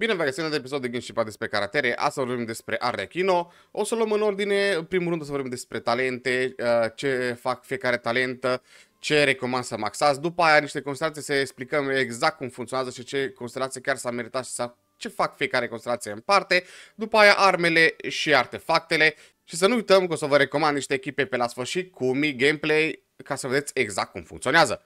Bine v-am găsit în episod de Gând și despre caractere, astăzi vorbim despre Arrechino. o să luăm în ordine, în primul rând o să vorbim despre talente, uh, ce fac fiecare talentă, ce recomand să maxați, după aia niște constelații să explicăm exact cum funcționează și ce constelații chiar s-a meritat și ce fac fiecare constelație în parte, după aia armele și artefactele și să nu uităm că o să vă recomand niște echipe pe la sfârșit cu mi gameplay ca să vedeți exact cum funcționează.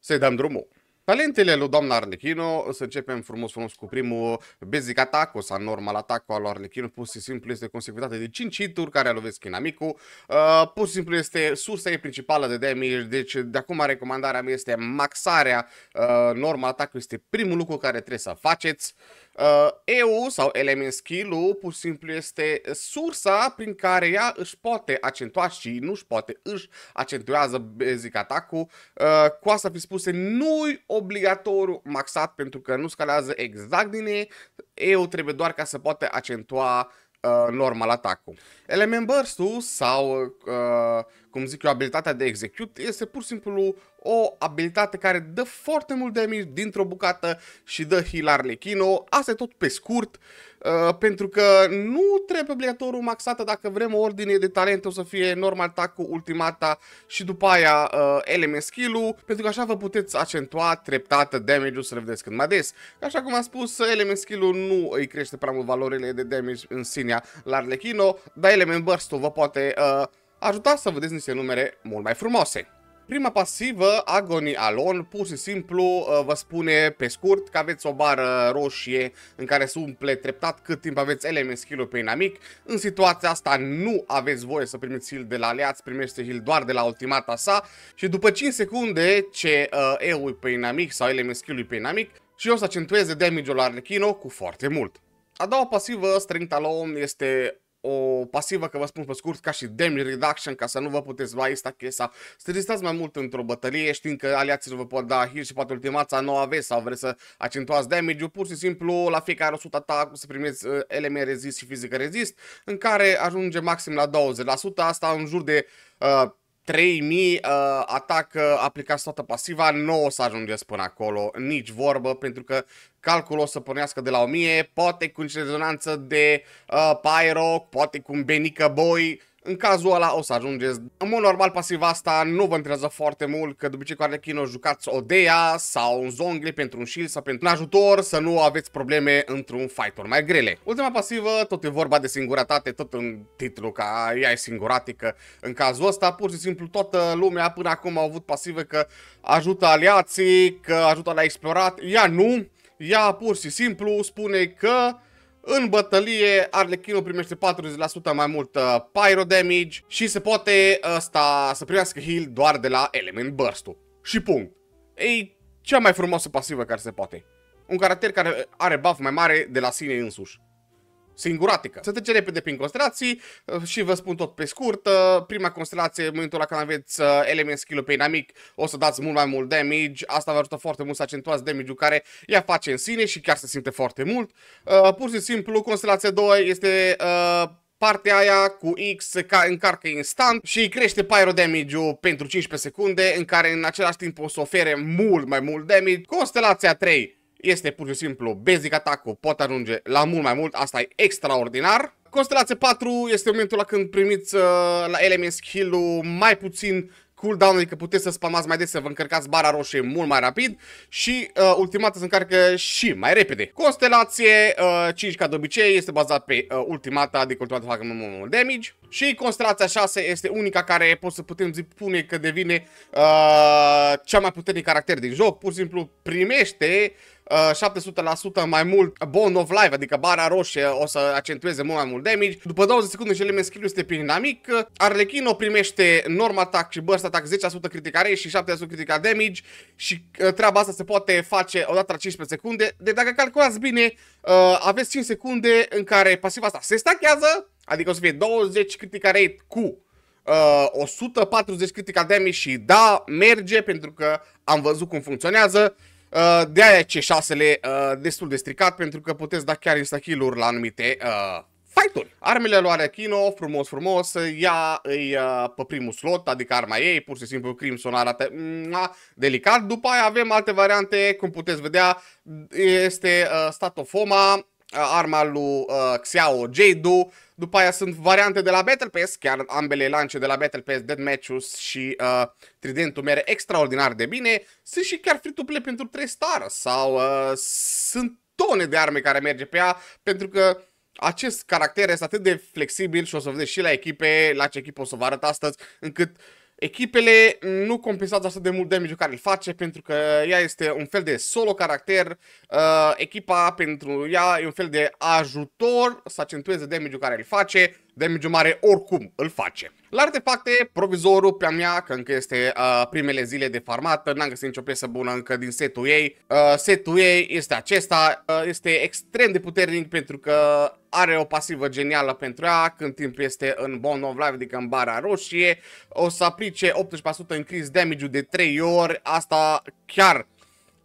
Să-i dăm drumul! Talentele lui doamna Arlechino, o să începem frumos, frumos cu primul basic attack, o să normal attack al lui Arlechino, pur și simplu este consecutate de 5 hituri care lovesc inamicul, uh, pur și simplu este sursa ei principală de damage, deci de acum recomandarea mea este maxarea uh, normal attack este primul lucru care trebuie să faceți. Uh, Uh, EU sau element skill-ul pur și simplu este sursa prin care ea își poate accentua și nu își poate, își accentuează basic atacul. Uh, Cu asta fi spuse, nu-i obligatoriu maxat pentru că nu scalează exact din ei. EU trebuie doar ca să poate accentua uh, uh, normal atacul. Element burst-ul sau, uh, cum zic eu, abilitatea de execute este pur și simplu o abilitate care dă foarte mult damage dintr-o bucată și dă hilar Lechino. Asta e tot pe scurt. Uh, Uh, pentru că nu trebuie obligatoriu maxată dacă vrem o ordine de talente, o să fie normal tac ultimata și după aia uh, element skill-ul, pentru că așa vă puteți accentua treptată damage-ul să le vedeți cât mai des. Așa cum am spus, element skill-ul nu îi crește prea mult valorile de damage în sinea la Arlechino, dar element burst-ul vă poate uh, ajuta să vedeți niște numere mult mai frumoase. Prima pasivă, Agony Alon, pur și simplu uh, vă spune pe scurt că aveți o bară roșie în care se umple treptat cât timp aveți element skill pe inamic. În situația asta nu aveți voie să primiți heal de la aliați, primește heal doar de la ultimata sa și după 5 secunde ce uh, eu pe inamic sau element skill pe inamic și o să accentueze damage-ul la Arlechino cu foarte mult. A doua pasivă, Strength Alone, este o pasivă, că vă spun pe scurt, ca și damage reduction, ca să nu vă puteți lua ista sau să rezistați mai mult într-o bătălie, știind că aliații vă pot da heal și poate ultimața nu aveți sau vreți să accentuați damage-ul, pur și simplu la fiecare 100 atac să primeți uh, element și fizică rezist, în care ajunge maxim la 20%, asta în jur de uh, 3000 uh, atac, aplicați toată pasiva, nu o să ajungeți până acolo, nici vorbă, pentru că calculul o să pornească de la 1000, poate cu niște rezonanță de uh, Pyro, poate cu un Benică Boy, în cazul ăla o să ajungeți. În mod normal, pasiva asta nu vă întrează foarte mult, că de obicei cu Arlechino jucați Odea sau un Zongli pentru un shield sau pentru un ajutor, să nu aveți probleme într-un fight mai grele. Ultima pasivă, tot e vorba de singurătate, tot în titlu, ca ea e singuratică. În cazul ăsta, pur și simplu, toată lumea până acum a avut pasive că ajută aliații, că ajută la explorat. Ea nu, ea pur și simplu spune că în bătălie, Arlechinul primește 40% mai mult uh, pyro damage și se poate ăsta uh, să primească heal doar de la element burst-ul. Și punct. E cea mai frumoasă pasivă care se poate. Un caracter care are buff mai mare de la sine însuși singuratică. Să trece repede prin constelații uh, și vă spun tot pe scurt. Uh, prima constelație, în momentul la care aveți uh, element skill pe inamic, o să dați mult mai mult damage. Asta vă ajută foarte mult să accentuați damage-ul care ea face în sine și chiar se simte foarte mult. Pur și simplu, constelația 2 este partea aia cu X se încarcă instant și crește pyro damage-ul pentru 15 secunde, în care în același timp o să ofere mult mai mult damage. Constelația 3 este pur și simplu basic attack poate ajunge la mult mai mult, asta e extraordinar. Constelație 4 este momentul la când primiți uh, la element skill-ul mai puțin cooldown, adică puteți să spamați mai des, să vă încărcați bara roșie mult mai rapid și uh, ultimata se încarcă și mai repede. Constelație uh, 5 ca de obicei este bazat pe uh, ultimata, adică ultimata facă mult, mult, mult damage și constelația 6 este unica care pot să putem zic pune că devine uh, cea mai puternic caracter din joc, pur și simplu primește uh, 700% uh, mai mult Bone of Life, adică bara roșie o să accentueze mult mai mult damage. După 20 secunde și element Skill este prin dinamic, Arlechino primește Norm Attack și Burst Attack 10% criticare și 7% critica damage și uh, treaba asta se poate face odată la 15 secunde. Deci dacă calculați bine, uh, aveți 5 secunde în care pasiva asta se stachează, adică o să fie 20 critica rate cu uh, 140 critical damage și da, merge pentru că am văzut cum funcționează. Uh, de aia ce șasele uh, destul de stricat pentru că puteți da chiar kill uri la anumite uh, fight-uri. Armele lui Arachino, frumos, frumos, ea uh, îi uh, pe primul slot, adică arma ei, pur și simplu Crimson arată mm, delicat. După aia avem alte variante, cum puteți vedea, este uh, Statofoma, Uh, arma lui uh, Xiao Jadu. După aia sunt variante de la Battle Pass, chiar ambele lance de la Battle Pass, Dead Matches și uh, Tridentul mere extraordinar de bine. Sunt și chiar free-to-play pentru 3 star sau uh, sunt tone de arme care merge pe ea, pentru că acest caracter este atât de flexibil și o să vedeți și la echipe, la ce echipă o să vă arăt astăzi, încât uh, Echipele nu compensează așa de mult damage care îl face pentru că ea este un fel de solo caracter, uh, echipa pentru ea e un fel de ajutor să accentueze damage care îl face, damage mare oricum îl face. La artefacte, provizorul pe-a mea, că încă este uh, primele zile de farmată, n-am găsit nicio piesă bună încă din setul ei. Uh, setul ei este acesta, uh, este extrem de puternic pentru că are o pasivă genială pentru ea, când timp este în Bone of Life, adică în bara roșie, o să aplice 18% increase damage-ul de 3 ori, asta chiar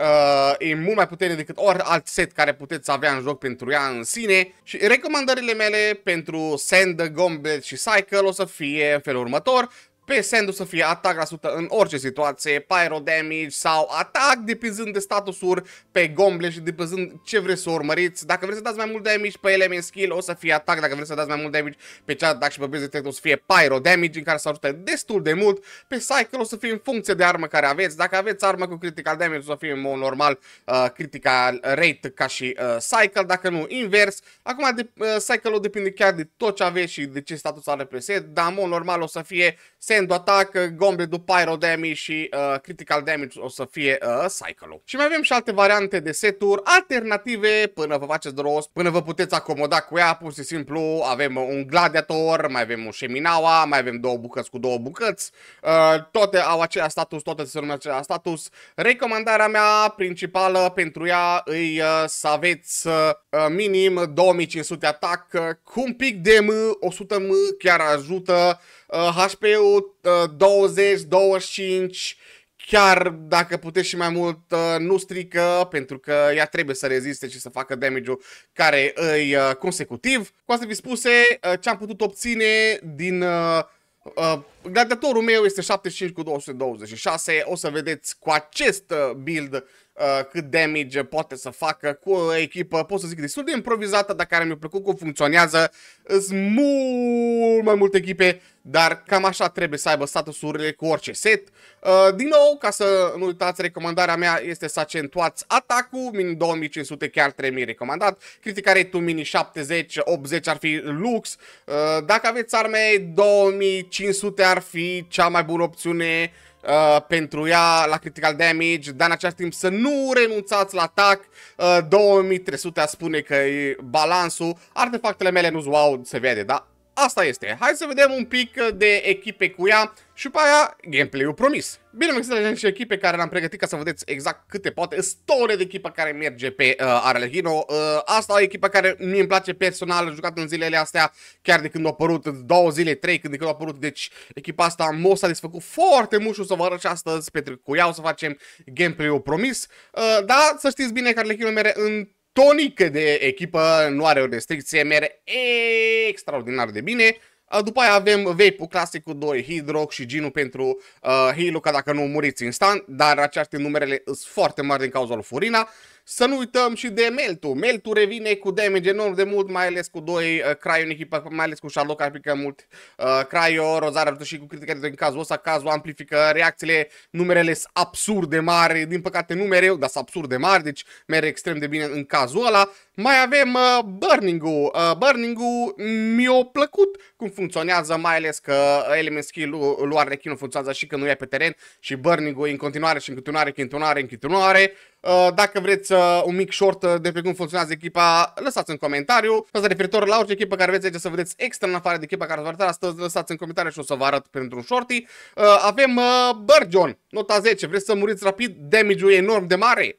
Uh, e mult mai puternic decât ori alt set care puteți avea în joc pentru ea în sine și recomandările mele pentru Sand, Gombat și Cycle o să fie în felul următor pe sendul să fie atac la sută în orice situație, pyro damage sau atac, depinzând de statusuri pe gomble și depinzând ce vreți să urmăriți. Dacă vreți să dați mai mult damage pe element skill, o să fie atac, dacă vreți să dați mai mult damage pe chat dacă și pe base detect, o să fie pyro damage, în care să ajute destul de mult. Pe cycle o să fie în funcție de armă care aveți. Dacă aveți armă cu critical damage, o să fie în mod normal uh, critical rate ca și uh, cycle, dacă nu invers. Acum de, uh, cycle-ul depinde chiar de tot ce aveți și de ce status are pe set, dar în mod normal o să fie set Rendo atac, gombe după pyro damage și uh, critical damage o să fie uh, cycle-ul. Și mai avem și alte variante de seturi alternative până vă faceți dros, până vă puteți acomoda cu ea, pur și simplu avem un gladiator, mai avem un Sheminawa, mai avem două bucăți cu două bucăți, uh, toate au același status, toate se numesc același status. Recomandarea mea principală pentru ea e uh, să aveți uh, Uh, minim 2500 atac, cu un pic de M, 100 M chiar ajută, HP-ul uh, 20-25, uh, chiar dacă puteți și mai mult, nu strică, pentru că ea trebuie să reziste și să facă damage-ul care îi consecutiv. Cu asta vi spuse ce am putut obține din Gladiatorul meu este 75 cu 226, o să vedeți cu acest uh, build uh, cât damage poate să facă cu o echipă, pot să zic, destul de improvizată, dar care mi-a plăcut cum funcționează. Sunt mult mai multe echipe, dar cam așa trebuie să aibă statusurile cu orice set. Uh, din nou, ca să nu uitați, recomandarea mea este să accentuați atacul, mini 2500 chiar 3000 recomandat, critica rate mini 70, 80 ar fi lux, uh, dacă aveți arme 2500 ar ar fi cea mai bună opțiune Uh, pentru ea la critical damage, dar în același timp să nu renunțați la atac. Uh, 2300 spune că e balansul, artefactele mele nu-s wow, se vede, da? asta este. Hai să vedem un pic uh, de echipe cu ea și după aia gameplay-ul promis. Bine, mă există și echipe care l-am pregătit ca să vedeți exact câte poate. Store de echipă care merge pe uh, Arlecchino. Uh, asta o echipă care mi îmi place personal, jucat în zilele astea, chiar de când a apărut, două zile, trei, când de când a apărut. Deci echipa asta m s-a desfăcut foarte mult și o să vă arăt și astăzi pentru cu ea, o să facem gameplay-ul promis. Uh, da, să știți bine că Arlecchino mere în tonic de echipă, nu are o restricție, mere extraordinar de bine. Uh, după aia avem vape clasic cu 2, Hydrox și Ginu pentru uh, heal ca dacă nu muriți instant, dar aceste numerele sunt foarte mari din cauza lui Furina. Să nu uităm și de Meltu. Meltu revine cu damage enorm de mult, mai ales cu 2 uh, Cryo în echipă, mai ales cu Sherlock pică mult uh, Cryo, Rozar și cu critică în cazul ăsta, cazul amplifică reacțiile, numerele sunt absurd de mari, din păcate nu mereu, dar sunt absurd de mari, deci merge extrem de bine în cazul ăla. Mai avem uh, Burning-ul. Uh, Burning-ul mi-a plăcut cum funcționează, mai ales că element skill-ul, luare de funcționează și când nu e pe teren și Burning-ul în continuare și în continuare, în continuare, în continuare. Uh, dacă vreți uh, un mic short uh, despre cum funcționează echipa, lăsați în comentariu. Asta referitor la orice echipă care vreți aici deci să vedeți extra în afară de echipa care vă arătat astăzi, lăsați în comentariu și o să vă arăt pentru un shorty. Uh, avem uh, Burgeon, nota 10. Vreți să muriți rapid? Damage-ul e enorm de mare.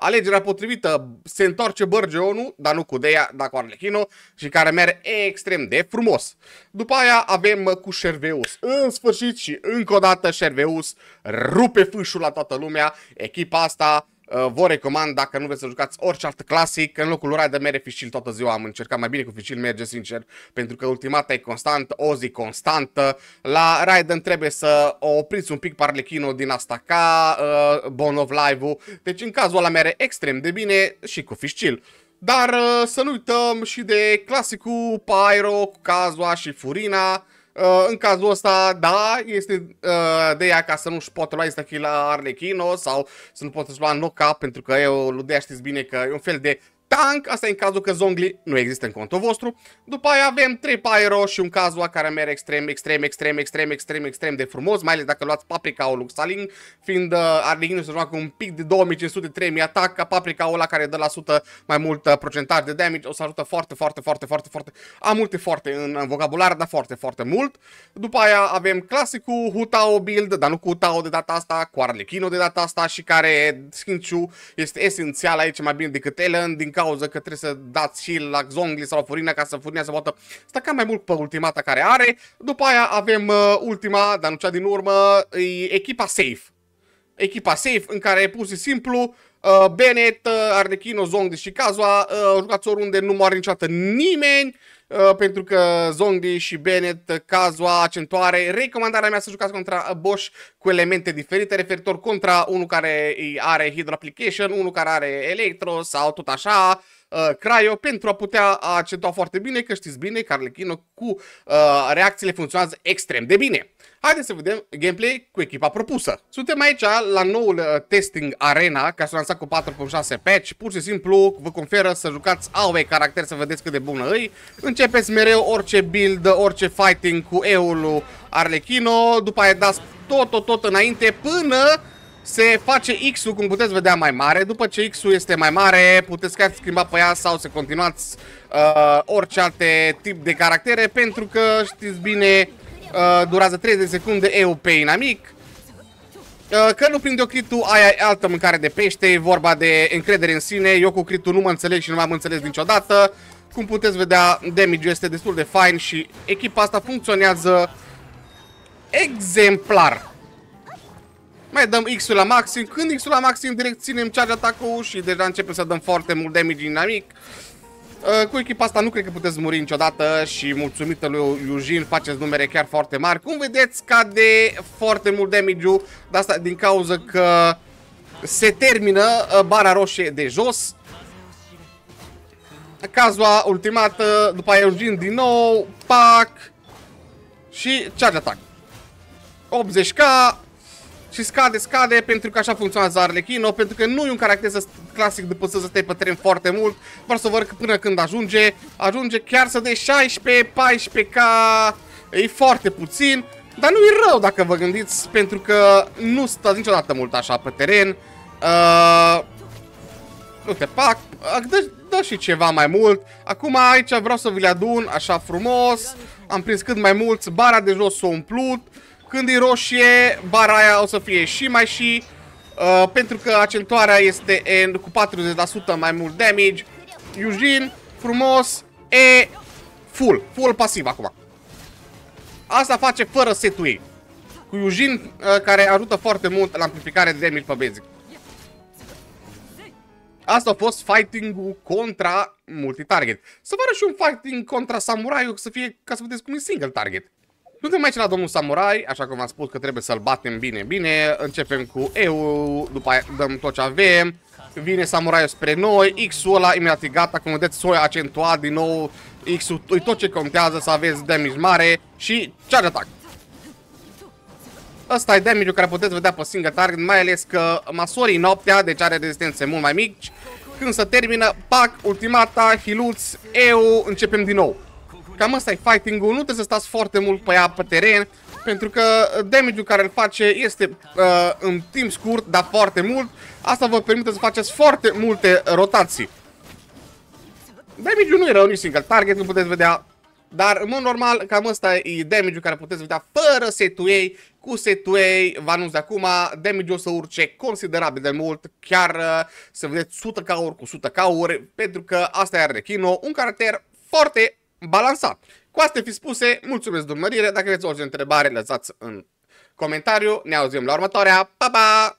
Alegerea potrivită se întoarce Bărgeonu, dar nu cu Deia, dar cu Arlechino și care merge extrem de frumos. După aia avem cu Șerveus. În sfârșit și încă o dată Șerveus rupe fâșul la toată lumea. Echipa asta Uh, vă recomand, dacă nu vreți să jucați orice altă clasic, în locul lor de mere Fischil toată ziua am încercat, mai bine cu Fischil merge sincer, pentru că ultimata e constantă, o zi constantă. La Raiden trebuie să opriți un pic Parlechino din asta ca uh, Bone of Live-ul, deci în cazul ăla mere extrem de bine și cu Fischil. Dar uh, să nu uităm și de clasicul Pyro, Cazua și Furina, Uh, în cazul ăsta, da, este uh, de ea ca să nu-și poată lua la Arlechino sau să nu poată-și lua Noca, pentru că eu, Ludea, știți bine că e un fel de tank, asta e în cazul că zongli nu există în contul vostru. După aia avem 3 pyro și un cazua care merge extrem, extrem, extrem, extrem, extrem, extrem de frumos, mai ales dacă luați paprika o Luxaling, fiind uh, Arleghinu să joacă un pic de 2500-3000 atac, ca paprika ăla care dă la 100 mai mult uh, procentaj de damage, o să ajută foarte, foarte, foarte, foarte, foarte, am multe foarte în, în vocabular, dar foarte, foarte mult. După aia avem clasicul Hutao build, dar nu cu Hutao de data asta, cu Arlechino de data asta și care Shinchu este esențial aici mai bine decât Ellen, din cauză că trebuie să dați și la Zongli sau la Furina ca să Furina să poată staca mai mult pe ultimata care are. După aia avem uh, ultima, dar nu cea din urmă, e echipa safe. Echipa safe în care e și simplu uh, Bennett, uh, Ardechino, Zongli și Cazua uh, jucați oriunde, nu moare niciodată nimeni. Uh, Uh, pentru că Zongdi și Bennett, uh, Cazua, accentuare recomandarea mea să jucați contra uh, Bosch cu elemente diferite, referitor contra unul care are Hydro Application, unul care are Electro sau tot așa, uh, Craio pentru a putea accentua foarte bine că știți bine că Arlecchino cu uh, reacțiile funcționează extrem de bine. Haideți să vedem gameplay cu echipa propusă. Suntem aici la noul uh, testing arena, ca să lansat cu 4.6 patch. Pur și simplu vă conferă să jucați AOE caracter să vedeți cât de bună îi. Începeți mereu orice build, orice fighting cu eul lui Arlechino. după aia dați tot, tot, tot înainte până se face X-ul, cum puteți vedea, mai mare. După ce X-ul este mai mare, puteți chiar schimba pe ea sau să continuați uh, orice alte tip de caractere, pentru că, știți bine, uh, durează 30 secunde EU pe inamic. Uh, că nu prinde o critul, aia e altă mâncare de pește, e vorba de încredere în sine, eu cu critul nu mă înțeleg și nu m-am înțeles niciodată. Cum puteți vedea, damage este destul de fain și echipa asta funcționează exemplar. Mai dăm X-ul la maxim, când X-ul la maxim direct ținem charge atacul și deja începem să dăm foarte mult damage dinamic. Uh, cu echipa asta nu cred că puteți muri niciodată și mulțumită lui Eugene faceți numere chiar foarte mari. Cum vedeți cade foarte mult damage-ul, dar asta din cauza că se termină uh, bara roșie de jos. Cazua ultimată, uh, după aia Eugene din nou, pac și charge attack. 80k și scade, scade, pentru că așa funcționează Arlechino, pentru că nu e un caracter clasic de poți să stai pe tren foarte mult, vreau să văd că până când ajunge, ajunge chiar să dea 16-14 K e foarte puțin, dar nu e rău dacă vă gândiți, pentru că nu stă niciodată mult așa pe teren. Uh, nu te pac, dă, dă și ceva mai mult. Acum aici vreau să vi le adun așa frumos, am prins cât mai mulți, bara de jos s-a umplut, uh, când e roșie, bara aia o să fie și mai și uh, Pentru că accentuarea este end cu 40% mai mult damage Eugene, frumos E, full, full pasiv acum Asta face fără setul ei Cu Eugene, uh, care ajută foarte mult la amplificare de damage pe basic Asta a fost fighting-ul contra target. Să vă arăt și un fighting contra samurai să fie ca să vedeți cum e single target. Suntem aici la domnul Samurai, așa cum am spus că trebuie să-l batem bine, bine. Începem cu EU, după aia dăm tot ce avem. Vine Samurai spre noi, X-ul ăla imediat e gata, cum vedeți, soi accentuat din nou. X-ul e tot ce contează, să aveți damage mare și charge attack. asta e damage care puteți vedea pe single target, mai ales că masorii noaptea, deci are rezistențe mult mai mici. Când se termină, pac, ultimata, hiluți, EU, începem din nou. Cam asta e fighting-ul, nu trebuie să stați foarte mult pe ea pe teren, pentru că uh, damage-ul care îl face este uh, în timp scurt, dar foarte mult. Asta vă permite să faceți foarte multe rotații. Damage-ul nu e rău nici single target, nu puteți vedea dar, în mod normal, cam asta e damage-ul care puteți vedea fără ei Cu setuei, vă anunț de acum, damage-ul o să urce considerabil de mult, chiar uh, să vedeți 100 cauri cu 100 cauri, pentru că asta e Arlechino, un caracter foarte balansa. Cu astea fi spuse, mulțumesc de urmărire. Dacă aveți orice întrebare, lăsați în comentariu. Ne auzim la următoarea. Pa, pa!